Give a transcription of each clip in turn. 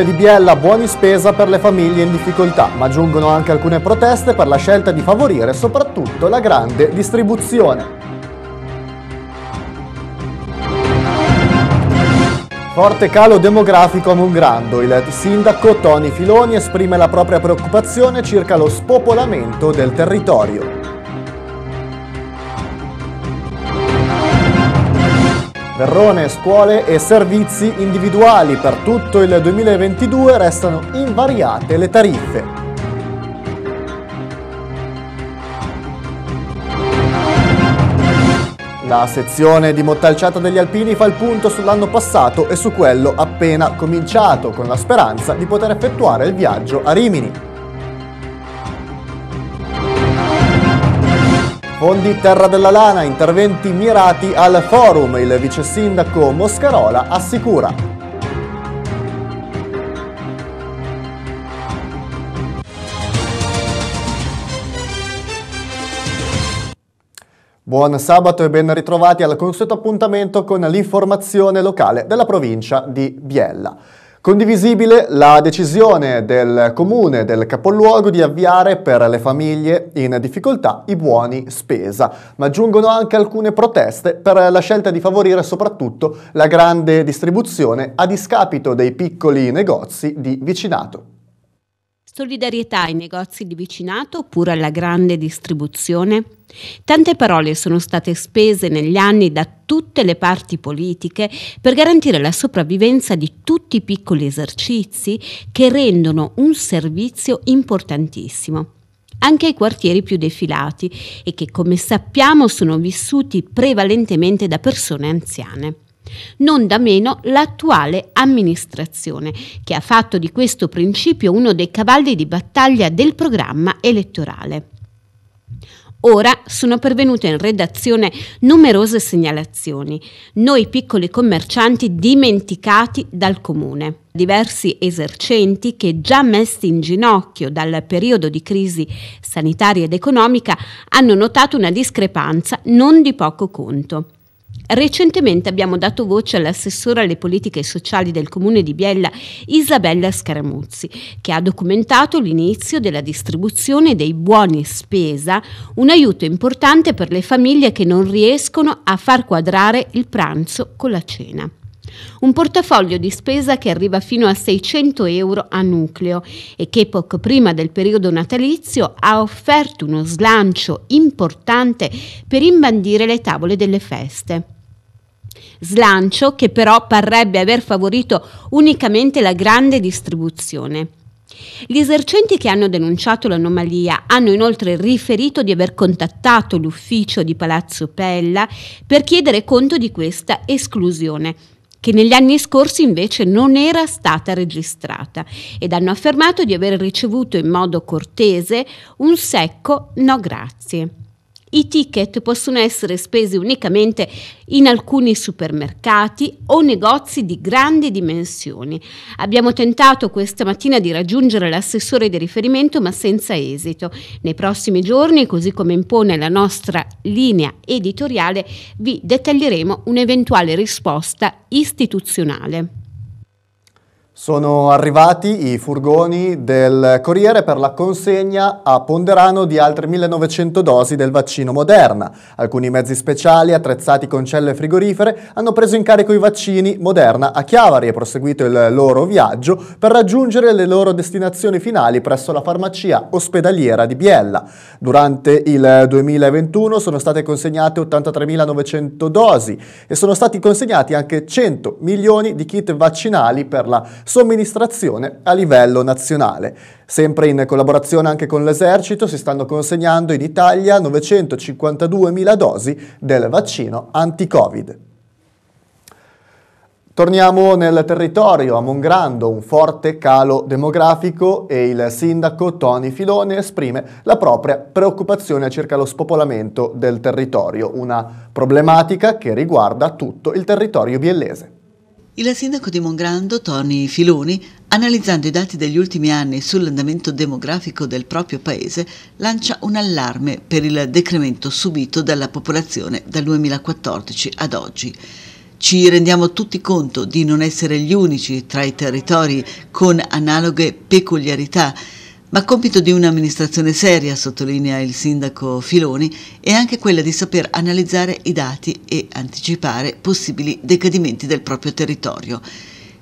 comune di Biella buoni spesa per le famiglie in difficoltà, ma giungono anche alcune proteste per la scelta di favorire soprattutto la grande distribuzione. Forte calo demografico a Mongrando. Il sindaco Tony Filoni esprime la propria preoccupazione circa lo spopolamento del territorio. Verrone, scuole e servizi individuali. Per tutto il 2022 restano invariate le tariffe. La sezione di Mottalciata degli Alpini fa il punto sull'anno passato e su quello appena cominciato, con la speranza di poter effettuare il viaggio a Rimini. Fondi Terra della Lana, interventi mirati al forum, il vice sindaco Moscarola assicura. Buon sabato e ben ritrovati al consueto appuntamento con l'informazione locale della provincia di Biella. Condivisibile la decisione del comune del capoluogo di avviare per le famiglie in difficoltà i buoni spesa, ma giungono anche alcune proteste per la scelta di favorire soprattutto la grande distribuzione a discapito dei piccoli negozi di vicinato. Solidarietà ai negozi di vicinato oppure alla grande distribuzione? Tante parole sono state spese negli anni da tutte le parti politiche per garantire la sopravvivenza di tutti i piccoli esercizi che rendono un servizio importantissimo anche ai quartieri più defilati e che come sappiamo sono vissuti prevalentemente da persone anziane. Non da meno l'attuale amministrazione, che ha fatto di questo principio uno dei cavalli di battaglia del programma elettorale. Ora sono pervenute in redazione numerose segnalazioni, noi piccoli commercianti dimenticati dal comune. Diversi esercenti che già messi in ginocchio dal periodo di crisi sanitaria ed economica hanno notato una discrepanza non di poco conto. Recentemente abbiamo dato voce all'assessora alle politiche sociali del comune di Biella Isabella Scaramuzzi, che ha documentato l'inizio della distribuzione dei buoni spesa, un aiuto importante per le famiglie che non riescono a far quadrare il pranzo con la cena. Un portafoglio di spesa che arriva fino a 600 euro a nucleo e che poco prima del periodo natalizio ha offerto uno slancio importante per imbandire le tavole delle feste slancio che però parrebbe aver favorito unicamente la grande distribuzione. Gli esercenti che hanno denunciato l'anomalia hanno inoltre riferito di aver contattato l'ufficio di Palazzo Pella per chiedere conto di questa esclusione, che negli anni scorsi invece non era stata registrata, ed hanno affermato di aver ricevuto in modo cortese un secco no grazie. I ticket possono essere spesi unicamente in alcuni supermercati o negozi di grandi dimensioni. Abbiamo tentato questa mattina di raggiungere l'assessore di riferimento ma senza esito. Nei prossimi giorni, così come impone la nostra linea editoriale, vi dettaglieremo un'eventuale risposta istituzionale. Sono arrivati i furgoni del Corriere per la consegna a Ponderano di altre 1900 dosi del vaccino Moderna. Alcuni mezzi speciali attrezzati con celle frigorifere hanno preso in carico i vaccini Moderna a Chiavari e proseguito il loro viaggio per raggiungere le loro destinazioni finali presso la farmacia ospedaliera di Biella. Durante il 2021 sono state consegnate 83.900 dosi e sono stati consegnati anche 100 milioni di kit vaccinali per la somministrazione a livello nazionale. Sempre in collaborazione anche con l'esercito si stanno consegnando in Italia 952.000 dosi del vaccino anti-Covid. Torniamo nel territorio, a Mongrando, un forte calo demografico e il sindaco Tony Filone esprime la propria preoccupazione circa lo spopolamento del territorio, una problematica che riguarda tutto il territorio biellese. Il sindaco di Mongrando, Tony Filoni, analizzando i dati degli ultimi anni sull'andamento demografico del proprio paese, lancia un allarme per il decremento subito dalla popolazione dal 2014 ad oggi. Ci rendiamo tutti conto di non essere gli unici tra i territori con analoghe peculiarità ma compito di un'amministrazione seria, sottolinea il sindaco Filoni, è anche quella di saper analizzare i dati e anticipare possibili decadimenti del proprio territorio.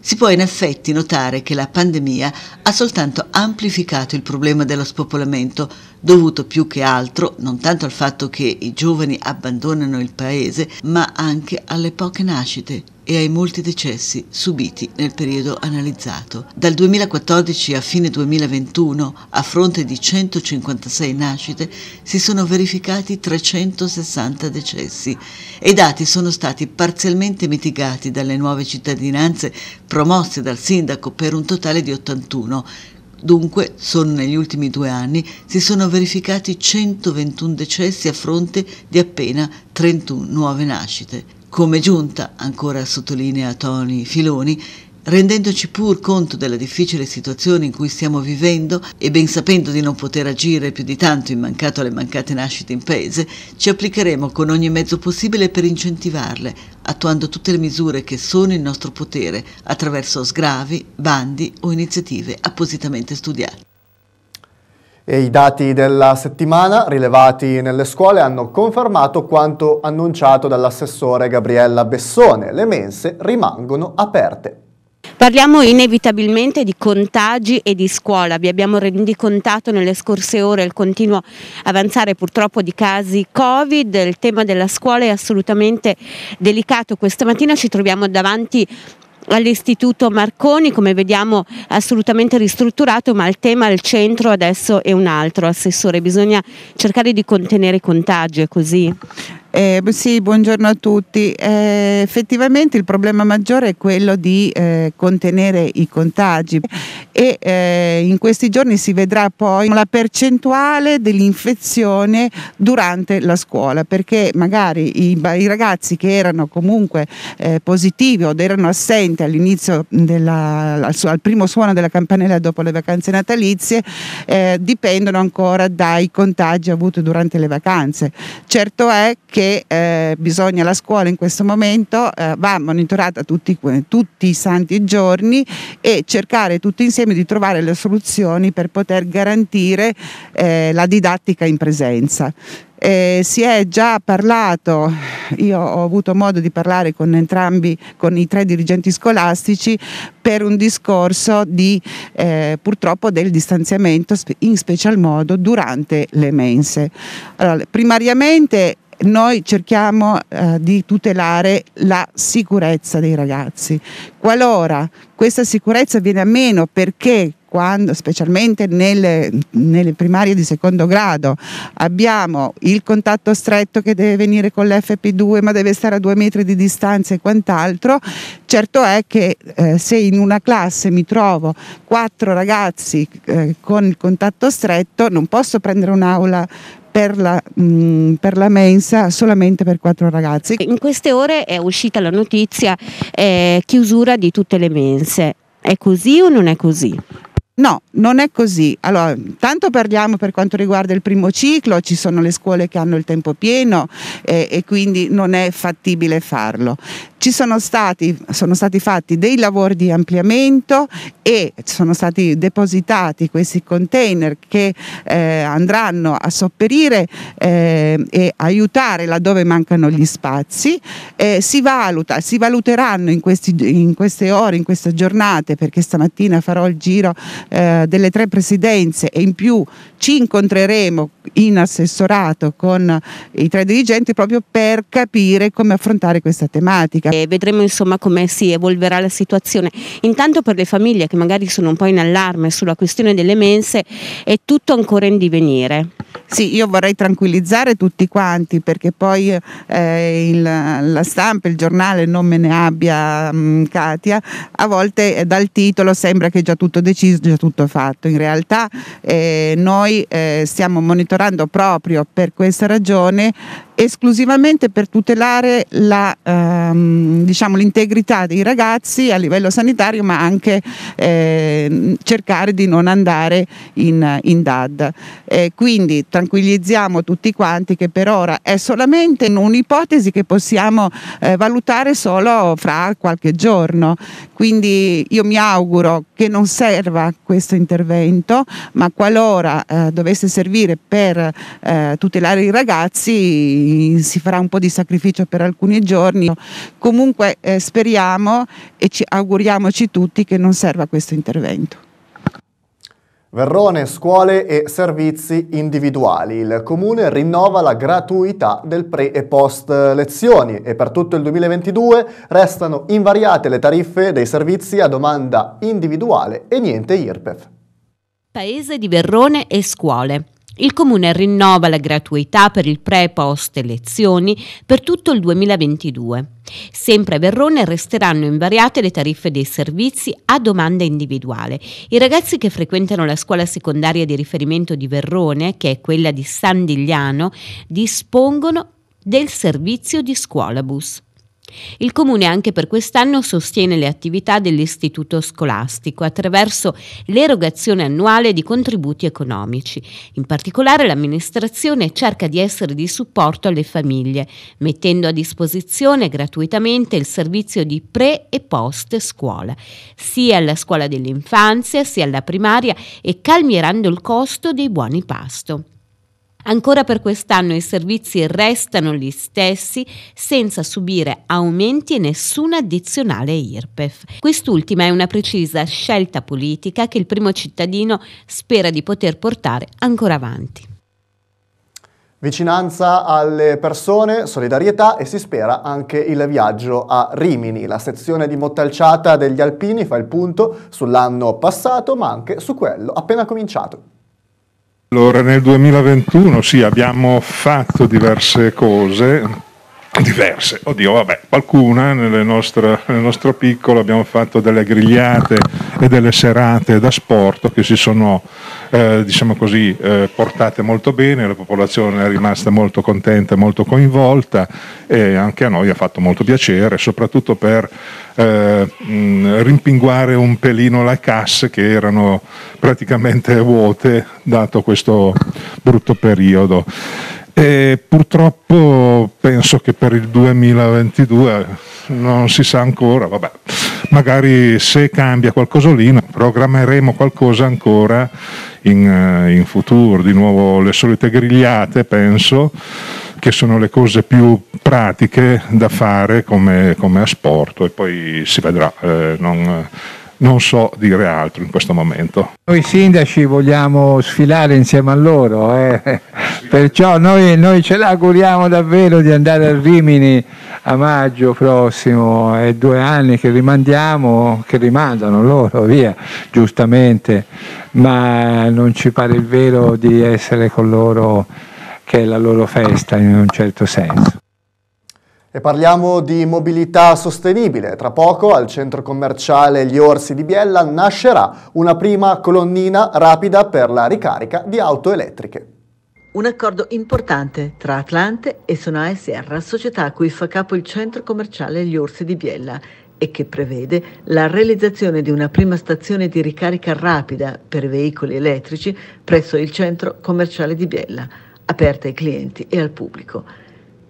Si può in effetti notare che la pandemia ha soltanto amplificato il problema dello spopolamento, dovuto più che altro non tanto al fatto che i giovani abbandonano il paese, ma anche alle poche nascite e ai molti decessi subiti nel periodo analizzato. Dal 2014 a fine 2021, a fronte di 156 nascite, si sono verificati 360 decessi e i dati sono stati parzialmente mitigati dalle nuove cittadinanze promosse dal sindaco per un totale di 81, Dunque, solo negli ultimi due anni si sono verificati 121 decessi a fronte di appena 31 nuove nascite. Come giunta, ancora sottolinea Tony Filoni, rendendoci pur conto della difficile situazione in cui stiamo vivendo e ben sapendo di non poter agire più di tanto in mancato alle mancate nascite in paese, ci applicheremo con ogni mezzo possibile per incentivarle, attuando tutte le misure che sono in nostro potere attraverso sgravi, bandi o iniziative appositamente studiate. E I dati della settimana rilevati nelle scuole hanno confermato quanto annunciato dall'assessore Gabriella Bessone. Le mense rimangono aperte. Parliamo inevitabilmente di contagi e di scuola, vi abbiamo rendicontato nelle scorse ore il continuo avanzare purtroppo di casi Covid, il tema della scuola è assolutamente delicato, questa mattina ci troviamo davanti all'istituto Marconi, come vediamo assolutamente ristrutturato, ma il tema al centro adesso è un altro, assessore, bisogna cercare di contenere i contagi, è così? Eh, sì, buongiorno a tutti. Eh, effettivamente il problema maggiore è quello di eh, contenere i contagi e eh, in questi giorni si vedrà poi la percentuale dell'infezione durante la scuola perché magari i, i ragazzi che erano comunque eh, positivi o erano assenti all'inizio al, al, primo suono della campanella dopo le vacanze natalizie eh, dipendono ancora dai contagi avuti durante le vacanze. Certo è che che eh, bisogna la scuola in questo momento eh, va monitorata tutti, tutti, i santi giorni e cercare tutti insieme di trovare le soluzioni per poter garantire eh, la didattica in presenza. Eh, si è già parlato, io ho avuto modo di parlare con entrambi, con i tre dirigenti scolastici per un discorso di eh, purtroppo del distanziamento in special modo durante le mense. Allora, primariamente noi cerchiamo eh, di tutelare la sicurezza dei ragazzi. Qualora questa sicurezza viene a meno perché quando, specialmente nelle, nelle, primarie di secondo grado, abbiamo il contatto stretto che deve venire con l'FP2 ma deve stare a due metri di distanza e quant'altro, certo è che eh, se in una classe mi trovo quattro ragazzi eh, con il contatto stretto non posso prendere un'aula per la, mm, per la, mensa solamente per quattro ragazzi. In queste ore è uscita la notizia eh, chiusura di tutte le mense. È così o non è così? No, non è così. Allora, tanto parliamo per quanto riguarda il primo ciclo, ci sono le scuole che hanno il tempo pieno eh, e quindi non è fattibile farlo ci sono stati, sono stati, fatti dei lavori di ampliamento e sono stati depositati questi container che eh, andranno a sopperire eh, e aiutare laddove mancano gli spazi. Eh, si, valuta, si, valuteranno in, questi, in, queste ore, in queste giornate, perché stamattina farò il giro eh, delle tre presidenze e in più ci incontreremo in assessorato con i tre dirigenti proprio per capire come affrontare questa tematica politica e vedremo insomma come si evolverà la situazione. Intanto per le famiglie che magari sono un po' in allarme sulla questione delle mense è tutto ancora in divenire. Sì, io vorrei tranquillizzare tutti quanti perché poi eh, il, la stampa, il giornale non me ne abbia mh, mm, Katia, a volte eh, dal titolo sembra che è già tutto deciso, già tutto fatto. In realtà eh, noi eh, stiamo monitorando proprio per questa ragione esclusivamente per tutelare la, ehm, diciamo, l'integrità dei ragazzi a livello sanitario ma anche eh, cercare di non andare in, in DAD. Eh, quindi tra tranquillizziamo tutti quanti che per ora è solamente un'ipotesi che possiamo eh, valutare solo fra qualche giorno. Quindi io mi auguro che non serva questo intervento, ma qualora eh, dovesse servire per eh, tutelare i ragazzi si farà un po' di sacrificio per alcuni giorni. Comunque eh, speriamo e ci auguriamoci tutti che non serva questo intervento. Verrone, scuole e servizi individuali. Il Comune rinnova la gratuità del pre e post lezioni e per tutto il 2022 restano invariate le tariffe dei servizi a domanda individuale e niente IRPEF. Paese di Verrone e scuole. Il Comune rinnova la gratuità per il pre-post elezioni per tutto il 2022. Sempre a Verrone resteranno invariate le tariffe dei servizi a domanda individuale. I ragazzi che frequentano la scuola secondaria di riferimento di Verrone, che è quella di San Digliano, dispongono del servizio di scuolabus. Il Comune anche per quest'anno sostiene le attività dell'istituto scolastico attraverso l'erogazione annuale di contributi economici. In particolare l'amministrazione cerca di essere di supporto alle famiglie, mettendo a disposizione gratuitamente il servizio di pre e post scuola, sia alla scuola dell'infanzia sia alla primaria e calmierando il costo dei buoni pasto. Ancora per quest'anno i servizi restano gli stessi senza subire aumenti e nessuna addizionale IRPEF. Quest'ultima è una precisa scelta politica che il primo cittadino spera di poter portare ancora avanti. Vicinanza alle persone, solidarietà e si spera anche il viaggio a Rimini. La sezione di Mottalciata degli Alpini fa il punto sull'anno passato ma anche su quello appena cominciato. Allora, nel 2021 sì, abbiamo fatto diverse cose, diverse. Oddio, vabbè, qualcuna nelle nostre, nel nostro piccolo abbiamo fatto delle grigliate e delle serate da sport che si sono, eh, diciamo così, eh, portate molto bene, la popolazione è rimasta molto contenta, e molto coinvolta e anche a noi ha fatto molto piacere, soprattutto per eh, rimpinguare un pelino la casse che erano praticamente vuote dato questo brutto periodo. E purtroppo penso che per il 2022 non si sa ancora, vabbè, magari se cambia qualcosa programmeremo qualcosa ancora in, eh, in futuro, di nuovo le solite grigliate penso, che sono le cose più pratiche da fare come, come asporto e poi si vedrà. Eh, non, non so dire altro in questo momento. Noi sindaci vogliamo sfilare insieme a loro, eh? perciò noi, noi, ce l'auguriamo davvero di andare a Rimini a maggio prossimo, è due anni che rimandiamo, che rimandano loro, via, giustamente, ma non ci pare il vero di essere con loro che è la loro festa in un certo senso. E parliamo di mobilità sostenibile. Tra poco al centro commerciale Gli Orsi di Biella nascerà una prima colonnina rapida per la ricarica di auto elettriche. Un accordo importante tra Atlante e Sonae Serra, società a cui fa capo il centro commerciale Gli Orsi di Biella e che prevede la realizzazione di una prima stazione di ricarica rapida per veicoli elettrici presso il centro commerciale di Biella, aperta ai clienti e al pubblico.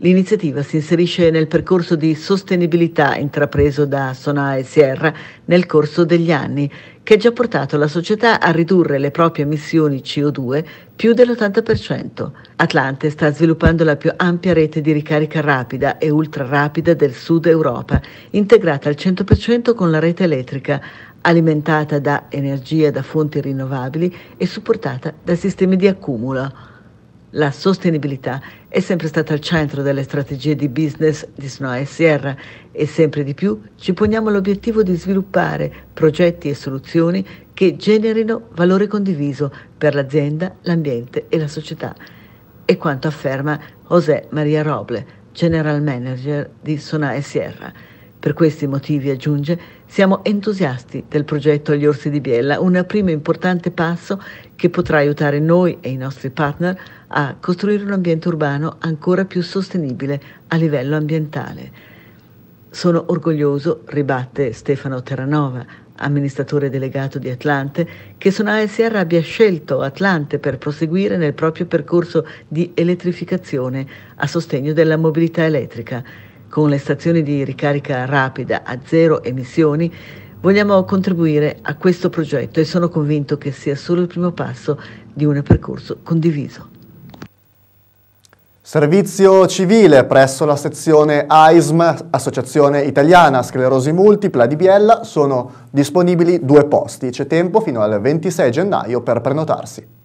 L'iniziativa si inserisce nel percorso di sostenibilità intrapreso da e Sierra nel corso degli anni, che ha già portato la società a ridurre le proprie emissioni CO2 più dell'80%. Atlante sta sviluppando la più ampia rete di ricarica rapida e ultrarapida del sud Europa, integrata al 100% con la rete elettrica, alimentata da energia da fonti rinnovabili e supportata da sistemi di accumulo. La sostenibilità è sempre stata al centro delle strategie di business di Snow e Sierra e sempre di più ci poniamo l'obiettivo di sviluppare progetti e soluzioni che generino valore condiviso per l'azienda, l'ambiente e la società. È quanto afferma José Maria Roble, General Manager di Sona e Sierra. Per questi motivi, aggiunge, siamo entusiasti del progetto Gli Orsi di Biella, un primo importante passo che potrà aiutare noi e i nostri partner a costruire un ambiente urbano ancora più sostenibile a livello ambientale. Sono orgoglioso, ribatte Stefano Terranova, amministratore delegato di Atlante, che Sonae abbia scelto Atlante per proseguire nel proprio percorso di elettrificazione a sostegno della mobilità elettrica con le stazioni di ricarica rapida a zero emissioni vogliamo contribuire a questo progetto e sono convinto che sia solo il primo passo di un percorso condiviso. Servizio civile presso la sezione AISM, Associazione Italiana Sclerosi Multipla di Biella, sono disponibili due posti. C'è tempo fino al 26 gennaio per prenotarsi.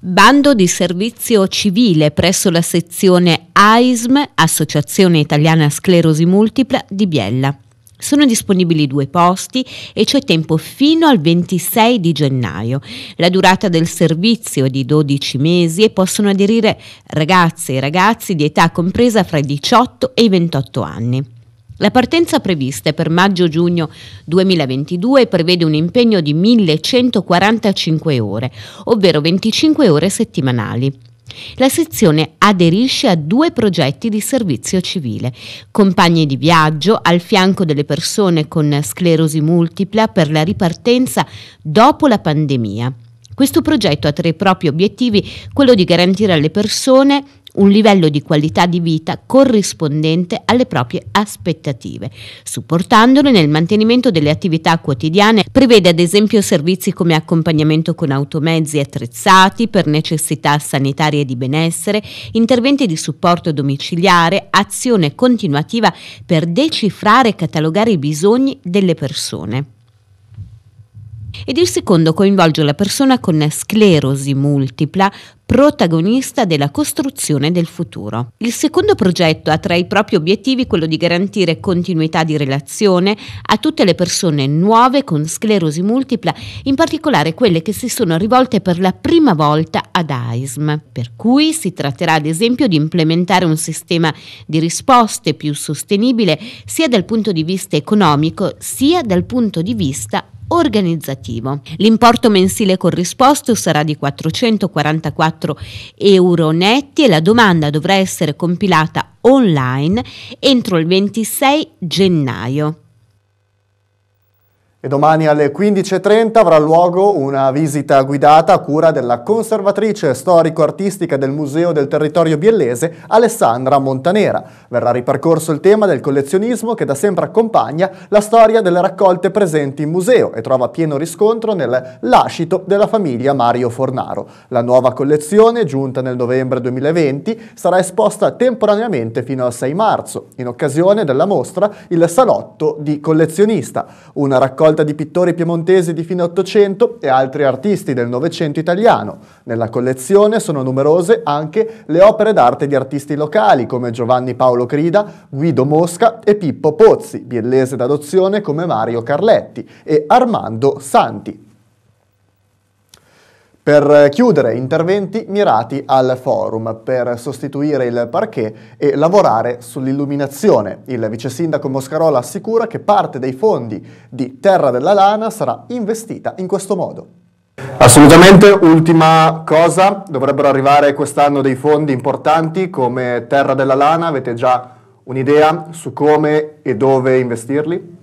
Bando di servizio civile presso la sezione AISM, Associazione Italiana Sclerosi Multipla di Biella. Sono disponibili due posti e c'è tempo fino al 26 di gennaio. La durata del servizio è di 12 mesi e possono aderire ragazze e ragazzi di età compresa fra i 18 e i 28 anni. La partenza prevista per maggio-giugno 2022 prevede un impegno di 1145 ore, ovvero 25 ore settimanali. La sezione aderisce a due progetti di servizio civile, compagni di viaggio al fianco delle persone con sclerosi multipla per la ripartenza dopo la pandemia questo progetto ha tra i propri obiettivi quello di garantire alle persone un livello di qualità di vita corrispondente alle proprie aspettative, supportandole nel mantenimento delle attività quotidiane. Prevede ad esempio servizi come accompagnamento con automezzi attrezzati per necessità sanitarie di benessere, interventi di supporto domiciliare, azione continuativa per decifrare e catalogare i bisogni delle persone ed il secondo coinvolge la persona con sclerosi multipla protagonista della costruzione del futuro. Il secondo progetto ha tra i propri obiettivi quello di garantire continuità di relazione a tutte le persone nuove con sclerosi multipla, in particolare quelle che si sono rivolte per la prima volta ad AISM, per cui si tratterà ad esempio di implementare un sistema di risposte più sostenibile sia dal punto di vista economico sia dal punto di vista organizzativo. L'importo mensile corrisposto sarà di 444 euro netti e la domanda dovrà essere compilata online entro il 26 gennaio domani alle 15.30 avrà luogo una visita guidata a cura della conservatrice storico-artistica del Museo del Territorio Biellese, Alessandra Montanera. Verrà ripercorso il tema del collezionismo che da sempre accompagna la storia delle raccolte presenti in museo e trova pieno riscontro nel lascito della famiglia Mario Fornaro. La nuova collezione, giunta nel novembre 2020, sarà esposta temporaneamente fino al 6 marzo, in occasione della mostra Il Salotto di Collezionista, una raccolta raccolta di pittori piemontesi di fine Ottocento e altri artisti del Novecento italiano. Nella collezione sono numerose anche le opere d'arte di artisti locali come Giovanni Paolo Crida, Guido Mosca e Pippo Pozzi, biellese d'adozione come Mario Carletti e Armando Santi per chiudere interventi mirati al forum per sostituire il parquet e lavorare sull'illuminazione. Il vice sindaco Moscarola assicura che parte dei fondi di Terra della Lana sarà investita in questo modo. Assolutamente, ultima cosa, dovrebbero arrivare quest'anno dei fondi importanti come Terra della Lana, avete già un'idea su come e dove investirli?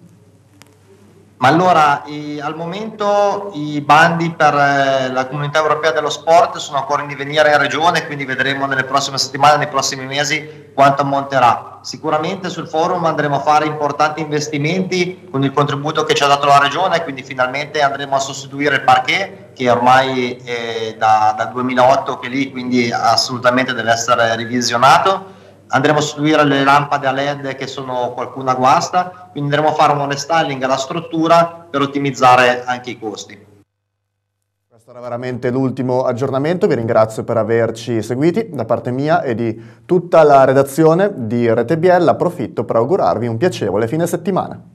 Ma allora, i, al momento i bandi per eh, la comunità europea dello sport sono ancora in divenire in regione, quindi vedremo nelle prossime settimane, nei prossimi mesi quanto ammonterà. Sicuramente sul forum andremo a fare importanti investimenti con il contributo che ci ha dato la regione, quindi finalmente andremo a sostituire il parquet che ormai è da, dal 2008 che è lì, quindi assolutamente deve essere revisionato andremo a sostituire le lampade a LED che sono qualcuna guasta, quindi andremo a fare un restyling alla struttura per ottimizzare anche i costi. Questo era veramente l'ultimo aggiornamento, vi ringrazio per averci seguiti da parte mia e di tutta la redazione di Rete approfitto per augurarvi un piacevole fine settimana.